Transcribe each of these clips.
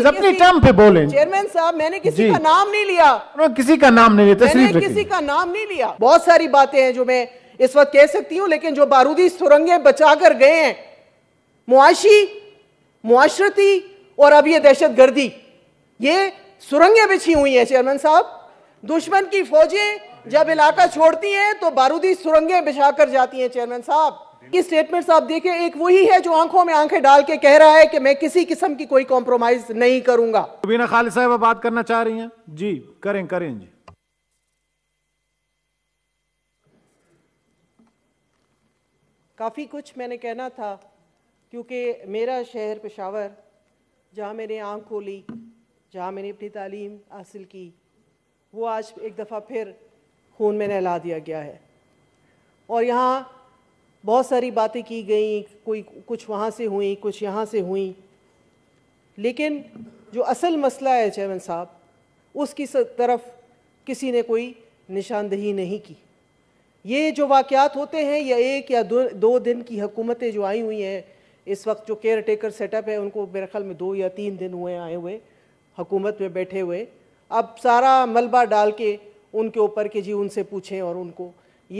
please अपने term पे बोले चेयरमैन साहब मैंने किसी का नाम नहीं लिया किसी का नाम नहीं लिया मैंने किसी का नाम नहीं लिया बहुत सारी बातें हैं जो मैं इस वक्त कह सकती हूँ लेकिन जो बारूदी सुरंगे बचा कर गए हैं मुआशी मुआशरती और अब ये दहशत गर्दी ये सुरंगें बिछी हुई हैं चेयरमैन साहब दुश्मन की फौजें जब इलाका छोड़ती हैं तो बारूदी सुरंगें बिछा कर जाती हैं चेयरमैन साहब की स्टेटमेंट्स आप देखिए एक वही है जो आंखों में आंखें डाल के कह रहा है कि मैं किसी किस्म की कोई कॉम्प्रोमाइज नहीं करूंगा रुबीना खालिद साहब आप बात करना चाह रही हैं जी करें करें जी काफ़ी कुछ मैंने कहना था क्योंकि मेरा शहर पेशावर जहाँ मैंने आँख खोली जहाँ मैंने अपनी तालीम हासिल की वो आज एक दफ़ा फिर खून में नहला दिया गया है और यहाँ बहुत सारी बातें की गई कोई कुछ वहाँ से हुई कुछ यहाँ से हुई लेकिन जो असल मसला है चेयरमैन साहब उसकी तरफ किसी ने कोई निशानदही नहीं की ये जो वाक़ात होते हैं या एक या दो, दो दिन की हुकूमतें जो आई हुई हैं इस वक्त जो केयर टेकर सेटअप है उनको मेरे ख्याल में दो या तीन दिन हुए आए हुए हुकूमत में बैठे हुए अब सारा मलबा डाल के उनके ऊपर के जी उनसे पूछें और उनको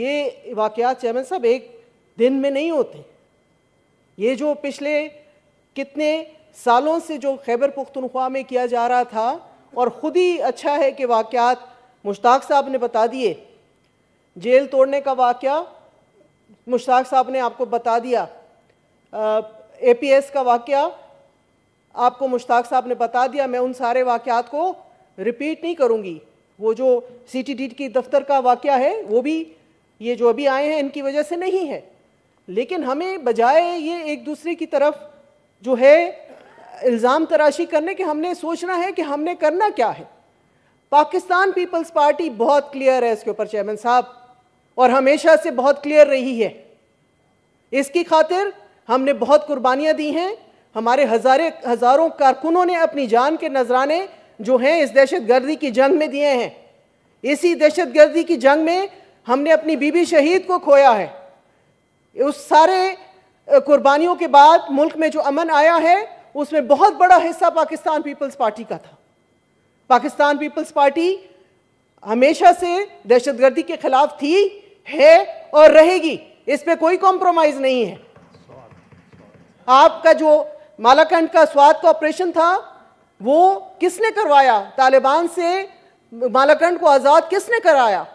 ये वाक़ चेयरमैन साहब एक दिन में नहीं होते ये जो पिछले कितने सालों से जो खैबर पुख्तनख्वा में किया जा रहा था और ख़ुद ही अच्छा है कि वाक़ात मुश्ताक साहब ने बता दिए जेल तोड़ने का वाक़ मुश्ताक साहब ने आपको बता दिया ए पी एस का वाक़ आपको मुश्ताक साहब ने बता दिया मैं उन सारे वाक़ात को रिपीट नहीं करूँगी वो जो सी टी डी की दफ्तर का वाक़ है वो भी ये जो अभी आए हैं इनकी वजह से नहीं है लेकिन हमें बजाय ये एक दूसरे की तरफ जो है इल्ज़ाम तराशी करने के हमने सोचना है कि हमने करना क्या है पाकिस्तान पीपल्स पार्टी बहुत क्लियर है इसके ऊपर चेयरमैन साहब और हमेशा से बहुत क्लियर रही है इसकी खातिर हमने बहुत कुर्बानियाँ दी हैं हमारे हजारे हज़ारों कारकुनों ने अपनी जान के नजराने जो हैं इस दहशत गर्दी की जंग में दिए हैं इसी दहशत गर्दी की जंग में हमने अपनी बीबी शहीद को खोया है उस सारे कुर्बानियों के बाद मुल्क में जो अमन आया है उसमें बहुत बड़ा हिस्सा पाकिस्तान पीपल्स पार्टी का था पाकिस्तान पीपल्स पार्टी हमेशा से दहशतगर्दी के खिलाफ थी है और रहेगी इस पर कोई कॉम्प्रोमाइज नहीं है आपका जो मालाकंड का स्वाद का ऑपरेशन था वो किसने करवाया तालिबान से मालाकंड को आज़ाद किसने कराया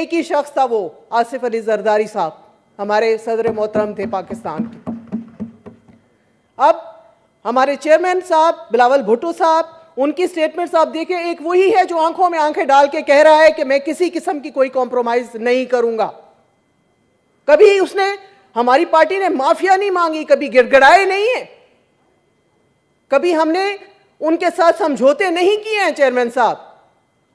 एक ही शख्स था वो आसिफ अली जरदारी साहब हमारे सदर मोहतरम थे पाकिस्तान के अब हमारे चेयरमैन साहब बिलावल भुट्टो साहब उनकी स्टेटमेंट्स आप देखे एक वही है जो आंखों में आंखें डाल के कह रहा है कि मैं किसी किस्म की कोई कॉम्प्रोमाइज नहीं करूंगा कभी उसने हमारी पार्टी ने माफिया नहीं मांगी कभी गिड़गड़ाए नहीं है कभी हमने उनके साथ समझौते नहीं किए हैं चेयरमैन साहब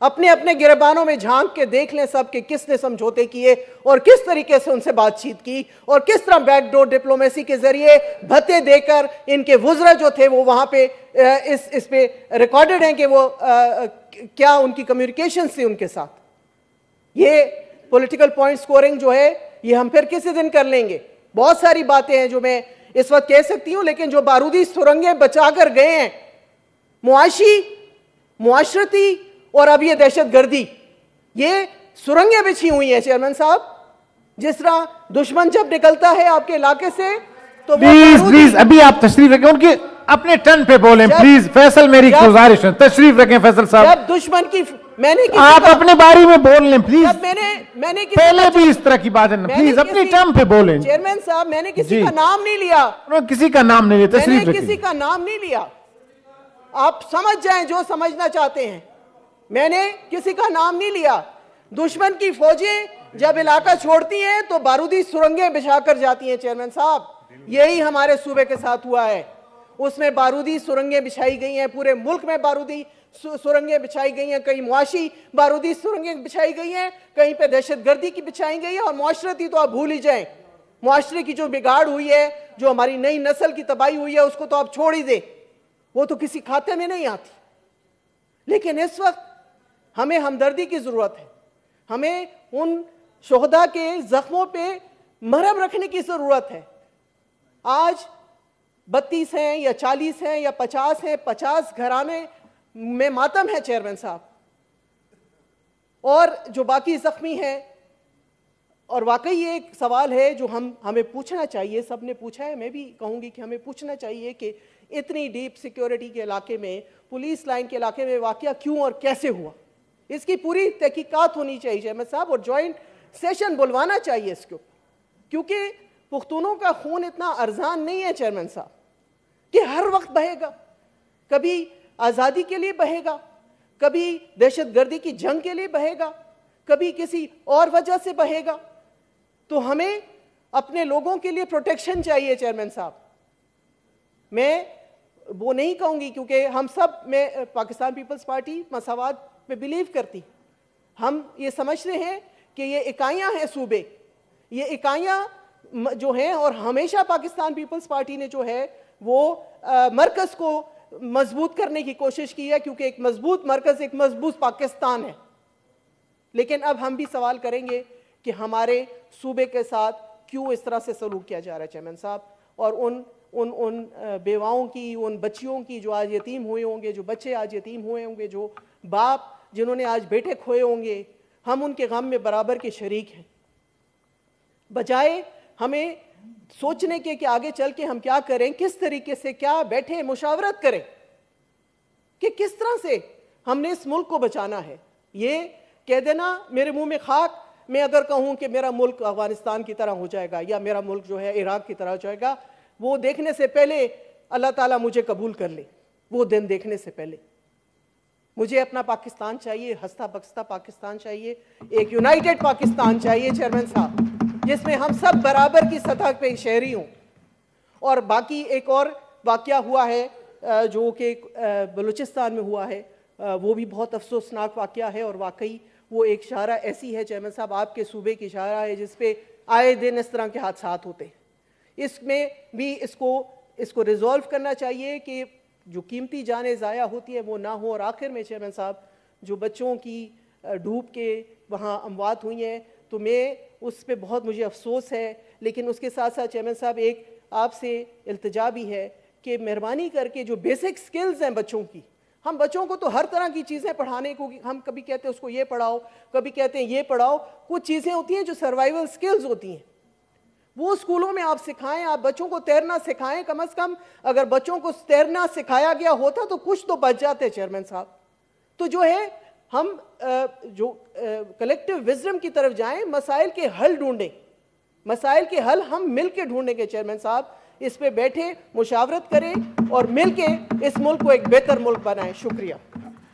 अपने अपने गिरबानों में झांक के देख लें सब कि किसने समझौते किए और किस तरीके से उनसे बातचीत की और किस तरह बैकडोर डिप्लोमेसी के जरिए भत्ते देकर इनके वज्रा जो थे वो वहां पे इस इस पे रिकॉर्डेड हैं कि वो आ, क्या उनकी कम्युनिकेशन थी उनके साथ ये पॉलिटिकल पॉइंट स्कोरिंग जो है ये हम फिर किसी दिन कर लेंगे बहुत सारी बातें हैं जो मैं इस वक्त कह सकती हूं लेकिन जो बारूदी सुरंगें बचाकर गए हैं मुआशी मुआशरती और अब ये दहशत गर्दी ये सुरंगें बिछी हुई है चेयरमैन साहब जिस तरह दुश्मन जब निकलता है आपके इलाके से तो प्लीज प्लीज अभी आप तशरीफ रखें उनके अपने टन पे बोले प्लीज फैसल मेरी गुजारिश है तशरीफ रखें फैसल साहब जब दुश्मन की मैंने आप अपने बारे में बोल लें प्लीज मैंने मैंने पहले भी इस तरह की बात है प्लीज अपने टर्म पे बोले चेयरमैन साहब मैंने किसी का नाम नहीं लिया किसी का नाम नहीं लिया तशरीफ किसी का नाम नहीं लिया आप समझ जाए जो समझना चाहते हैं मैंने किसी का नाम नहीं लिया दुश्मन की फौजें जब इलाका छोड़ती हैं तो बारूदी सुरंगें बिछा कर जाती हैं चेयरमैन साहब यही हमारे सूबे के साथ हुआ है उसमें बारूदी सुरंगें बिछाई गई हैं पूरे मुल्क में बारूदी सुरंगें बिछाई गई हैं कहीं मुआशी बारूदी सुरंगें बिछाई गई हैं कहीं पे दहशत गर्दी की बिछाई गई है और मुआशरती तो आप भूल ही जाए मुआशरे की जो बिगाड़ हुई है जो हमारी नई नस्ल की तबाही हुई है उसको तो आप छोड़ ही दें वो तो किसी खाते में नहीं आती लेकिन इस वक्त हमें हमदर्दी की ज़रूरत है हमें उन शहदा के ज़ख्मों पे मरहम रखने की ज़रूरत है आज बत्तीस हैं या चालीस हैं या पचास हैं पचास घराने में मातम है चेयरमैन साहब और जो बाकी ज़ख्मी हैं और वाकई ये एक सवाल है जो हम हमें पूछना चाहिए सब ने पूछा है मैं भी कहूँगी कि हमें पूछना चाहिए कि इतनी डीप सिक्योरिटी के इलाके में पुलिस लाइन के इलाके में वाक़ क्यों और कैसे हुआ इसकी पूरी तहकीकत होनी चाहिए अहमद साहब और जॉइंट सेशन बुलवाना चाहिए इसको क्योंकि पुख्तूनों का खून इतना अरजान नहीं है चेयरमैन साहब कि हर वक्त बहेगा कभी आज़ादी के लिए बहेगा कभी दहशत गर्दी की जंग के लिए बहेगा कभी किसी और वजह से बहेगा तो हमें अपने लोगों के लिए प्रोटेक्शन चाहिए चेयरमैन साहब मैं वो नहीं कहूंगी क्योंकि हम सब में पाकिस्तान पीपल्स पार्टी मसावाद पे बिलीव करती हम ये समझते हैं कि ये इकाइयाँ हैं सूबे ये इकाइयाँ जो हैं और हमेशा पाकिस्तान पीपल्स पार्टी ने जो है वो मरकज़ को मजबूत करने की कोशिश की है क्योंकि एक मजबूत मरकज़ एक मजबूत पाकिस्तान है लेकिन अब हम भी सवाल करेंगे कि हमारे सूबे के साथ क्यों इस तरह से सलूक किया जा रहा है चेयरमैन साहब और उन उन उन बेवाओं की उन बच्चियों की जो आज यतीम हुए होंगे जो बच्चे आज यतीम हुए होंगे जो बाप जिन्होंने आज बेटे खोए होंगे हम उनके गम में बराबर के शरीक हैं बजाय हमें सोचने के कि आगे चल के हम क्या करें किस तरीके से क्या बैठे मुशावरत करें कि किस तरह से हमने इस मुल्क को बचाना है ये कह देना मेरे मुंह में खाक मैं अगर कहूं कि मेरा मुल्क अफगानिस्तान की तरह हो जाएगा या मेरा मुल्क जो है इराक की तरह हो जाएगा वो देखने से पहले अल्लाह ताला मुझे कबूल कर ले वो दिन देखने से पहले मुझे अपना पाकिस्तान चाहिए हस्ता बक्सता पाकिस्तान चाहिए एक यूनाइटेड पाकिस्तान चाहिए चेयरमैन साहब जिसमें हम सब बराबर की सतह पे शहरी हों और बाकी एक और वाक्य हुआ है जो कि बलूचिस्तान में हुआ है वो भी बहुत अफसोसनाक वाक़ है और वाकई वो एक शारा ऐसी है चेयरमैन साहब आपके सूबे की शारा है जिसपे आए दिन इस तरह के हादसा होते हैं इसमें भी इसको इसको रिजॉल्व करना चाहिए कि जो कीमती जानें ज़ाया होती है वो ना हो और आखिर में चेयरमैन साहब जो बच्चों की डूब के वहाँ अमवात हुई हैं तो मैं उस पर बहुत मुझे अफसोस है लेकिन उसके साथ साथ चेयरमैन साहब एक आपसे अल्तजा भी है कि मेहरबानी करके जो बेसिक स्किल्स हैं बच्चों की हम बच्चों को तो हर तरह की चीज़ें पढ़ाने को हम कभी कहते हैं उसको ये पढ़ाओ कभी कहते हैं ये पढ़ाओ कुछ चीज़ें होती हैं जो सर्वाइवल स्किल्स होती हैं वो स्कूलों में आप सिखाएं आप बच्चों को तैरना सिखाएं कम से कम अगर बच्चों को तैरना सिखाया गया होता तो कुछ तो बच जाते चेयरमैन साहब तो जो है हम जो कलेक्टिव विजडम की तरफ जाएं मसाइल के हल ढूंढें मसाइल के हल हम मिल के ढूंढेंगे चेयरमैन साहब इस पे बैठे मुशावरत करें और मिल के इस मुल्क को एक बेहतर मुल्क बनाएं शुक्रिया